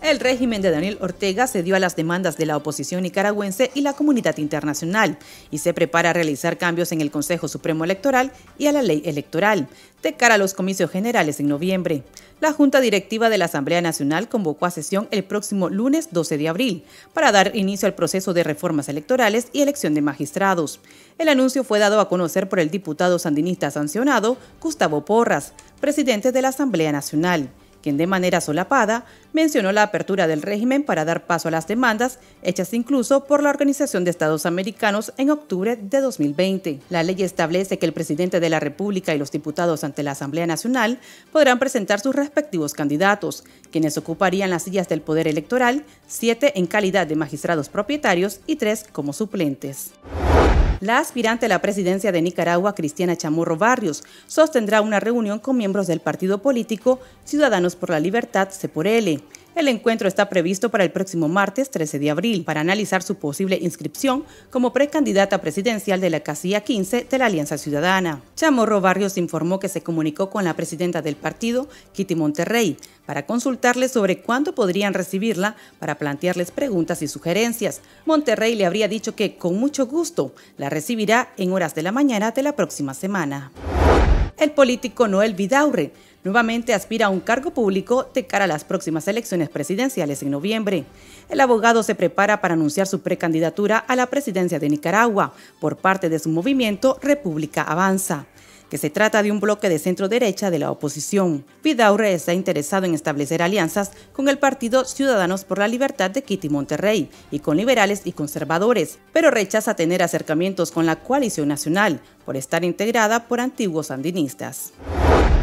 El régimen de Daniel Ortega cedió a las demandas de la oposición nicaragüense y la comunidad internacional y se prepara a realizar cambios en el Consejo Supremo Electoral y a la ley electoral de cara a los comicios generales en noviembre. La Junta Directiva de la Asamblea Nacional convocó a sesión el próximo lunes 12 de abril para dar inicio al proceso de reformas electorales y elección de magistrados. El anuncio fue dado a conocer por el diputado sandinista sancionado Gustavo Porras, presidente de la Asamblea Nacional de manera solapada mencionó la apertura del régimen para dar paso a las demandas hechas incluso por la Organización de Estados Americanos en octubre de 2020. La ley establece que el presidente de la República y los diputados ante la Asamblea Nacional podrán presentar sus respectivos candidatos, quienes ocuparían las sillas del Poder Electoral, siete en calidad de magistrados propietarios y tres como suplentes. La aspirante a la presidencia de Nicaragua, Cristiana Chamorro Barrios, sostendrá una reunión con miembros del partido político Ciudadanos por la Libertad, L. El encuentro está previsto para el próximo martes 13 de abril para analizar su posible inscripción como precandidata presidencial de la casilla 15 de la Alianza Ciudadana. Chamorro Barrios informó que se comunicó con la presidenta del partido, Kitty Monterrey, para consultarle sobre cuándo podrían recibirla para plantearles preguntas y sugerencias. Monterrey le habría dicho que con mucho gusto la recibirá en horas de la mañana de la próxima semana. El político Noel Vidaurre nuevamente aspira a un cargo público de cara a las próximas elecciones presidenciales en noviembre. El abogado se prepara para anunciar su precandidatura a la presidencia de Nicaragua por parte de su movimiento República Avanza que se trata de un bloque de centro derecha de la oposición. Vidaure está interesado en establecer alianzas con el partido Ciudadanos por la Libertad de Kitty Monterrey y con liberales y conservadores, pero rechaza tener acercamientos con la coalición nacional por estar integrada por antiguos sandinistas.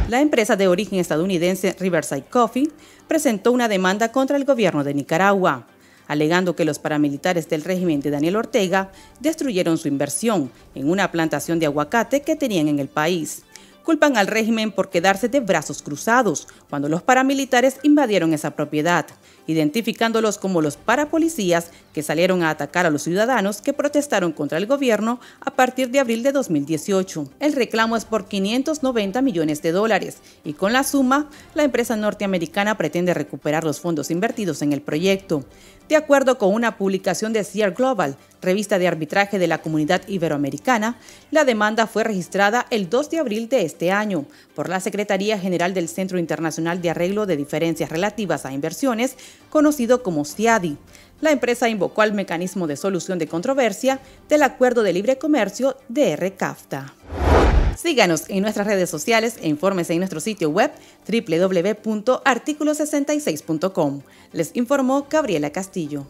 La empresa de origen estadounidense Riverside Coffee presentó una demanda contra el gobierno de Nicaragua, alegando que los paramilitares del régimen de Daniel Ortega destruyeron su inversión en una plantación de aguacate que tenían en el país culpan al régimen por quedarse de brazos cruzados cuando los paramilitares invadieron esa propiedad, identificándolos como los parapolicías que salieron a atacar a los ciudadanos que protestaron contra el gobierno a partir de abril de 2018. El reclamo es por 590 millones de dólares y con la suma, la empresa norteamericana pretende recuperar los fondos invertidos en el proyecto. De acuerdo con una publicación de Sierra Global, revista de arbitraje de la Comunidad Iberoamericana, la demanda fue registrada el 2 de abril de este año por la Secretaría General del Centro Internacional de Arreglo de Diferencias Relativas a Inversiones, conocido como CIADI. La empresa invocó al mecanismo de solución de controversia del Acuerdo de Libre Comercio de cafta Síganos en nuestras redes sociales e informes en nuestro sitio web www.articulo66.com. Les informó Gabriela Castillo.